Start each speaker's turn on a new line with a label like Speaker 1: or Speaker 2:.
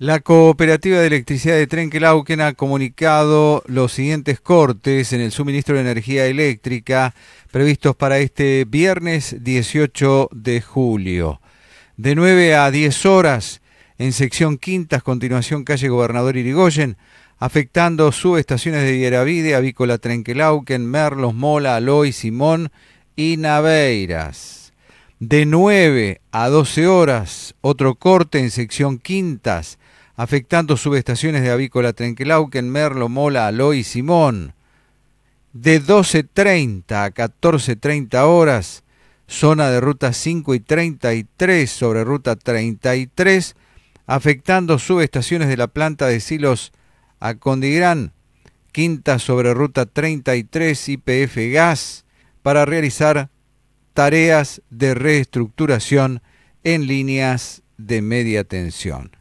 Speaker 1: La Cooperativa de Electricidad de Trenquelauquen ha comunicado los siguientes cortes en el suministro de energía eléctrica previstos para este viernes 18 de julio. De 9 a 10 horas en sección Quintas, continuación calle Gobernador Irigoyen, afectando subestaciones de Vieravide, Avícola Trenquelauquen, Merlos, Mola, Aloy, Simón y Naveiras. De 9 a 12 horas, otro corte en sección Quintas, afectando subestaciones de Avícola Trenquelauquen, Merlo, Mola, Aloy y Simón. De 12.30 a 14.30 horas, zona de ruta 5 y 33 sobre ruta 33, afectando subestaciones de la planta de silos a Condigrán, quinta sobre ruta 33 IPF Gas, para realizar tareas de reestructuración en líneas de media tensión.